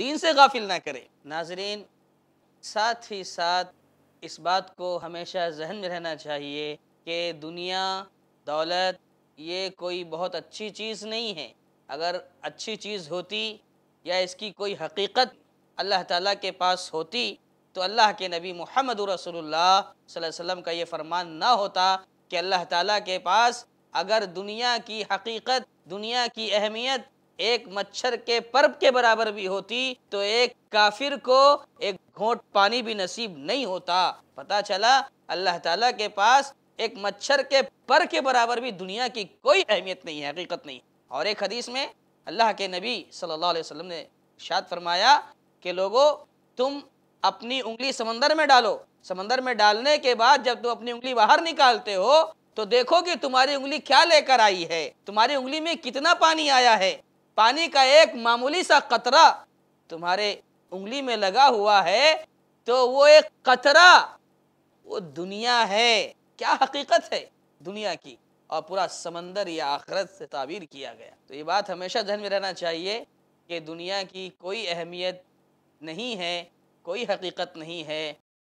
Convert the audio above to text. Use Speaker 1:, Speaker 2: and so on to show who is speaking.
Speaker 1: दीन से गाफिल ना करें नाजरीन साथ ही साथ इस बात को हमेशा जहन में रहना चाहिए कि दुनिया दौलत ये कोई बहुत अच्छी चीज़ नहीं है अगर अच्छी चीज़ होती या इसकी कोई हकीकत अल्लाह ताला के पास होती तो अल्लाह के नबी मोहम्मद रसोल्ला वसम का ये फरमान ना होता कि अल्लाह ताला के पास अगर दुनिया की हकीकत दुनिया की अहमियत एक मच्छर के पर्व के बराबर भी होती तो एक काफिर को एक घोट पानी भी नसीब नहीं होता पता चला अल्लाह ताला के पास एक मच्छर के पर के बराबर भी दुनिया की कोई अहमियत नहीं है हकीकत नहीं और एक हदीस में अल्लाह के नबी सल्लल्लाहु अलैहि वसल्लम ने शाद फरमाया कि लोगों तुम अपनी उंगली समंदर में डालो समंदर में डालने के बाद जब तुम अपनी उंगली बाहर निकालते हो तो देखो कि तुम्हारी उंगली क्या लेकर आई है तुम्हारी उंगली में कितना पानी आया है पानी का एक मामूली सा कतरा तुम्हारे उंगली में लगा हुआ है तो वो एक कतरा वो दुनिया है क्या हकीकत है दुनिया की और पूरा समंदर या आखरत से ताबीर किया गया तो ये बात हमेशा ध्यान में रहना चाहिए कि दुनिया की कोई अहमियत नहीं है कोई हकीकत नहीं है